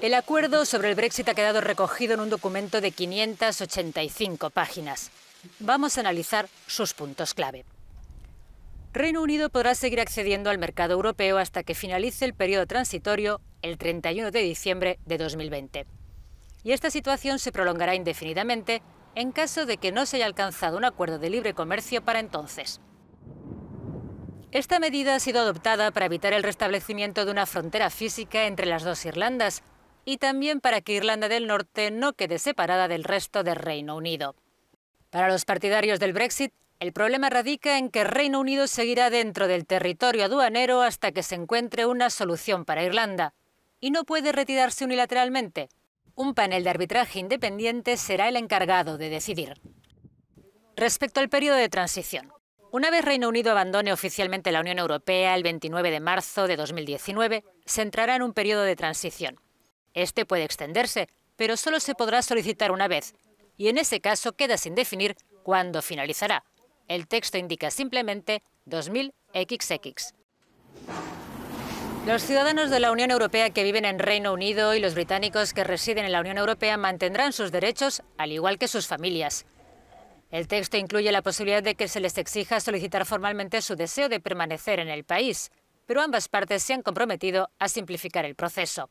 El acuerdo sobre el Brexit ha quedado recogido en un documento de 585 páginas. Vamos a analizar sus puntos clave. Reino Unido podrá seguir accediendo al mercado europeo hasta que finalice el periodo transitorio el 31 de diciembre de 2020. Y esta situación se prolongará indefinidamente en caso de que no se haya alcanzado un acuerdo de libre comercio para entonces. Esta medida ha sido adoptada para evitar el restablecimiento de una frontera física entre las dos Irlandas y también para que Irlanda del Norte no quede separada del resto del Reino Unido. Para los partidarios del Brexit, el problema radica en que Reino Unido seguirá dentro del territorio aduanero hasta que se encuentre una solución para Irlanda y no puede retirarse unilateralmente. Un panel de arbitraje independiente será el encargado de decidir. Respecto al periodo de transición, una vez Reino Unido abandone oficialmente la Unión Europea el 29 de marzo de 2019, se entrará en un periodo de transición. Este puede extenderse, pero solo se podrá solicitar una vez, y en ese caso queda sin definir cuándo finalizará. El texto indica simplemente 2000XX. Los ciudadanos de la Unión Europea que viven en Reino Unido y los británicos que residen en la Unión Europea mantendrán sus derechos, al igual que sus familias. El texto incluye la posibilidad de que se les exija solicitar formalmente su deseo de permanecer en el país, pero ambas partes se han comprometido a simplificar el proceso.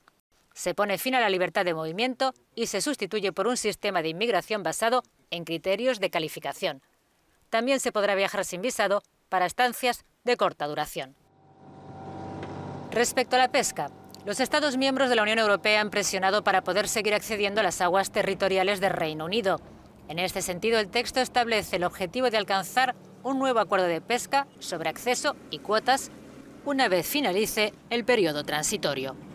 Se pone fin a la libertad de movimiento y se sustituye por un sistema de inmigración basado en criterios de calificación. También se podrá viajar sin visado para estancias de corta duración. Respecto a la pesca, los Estados miembros de la Unión Europea han presionado para poder seguir accediendo a las aguas territoriales del Reino Unido. En este sentido, el texto establece el objetivo de alcanzar un nuevo acuerdo de pesca sobre acceso y cuotas una vez finalice el periodo transitorio.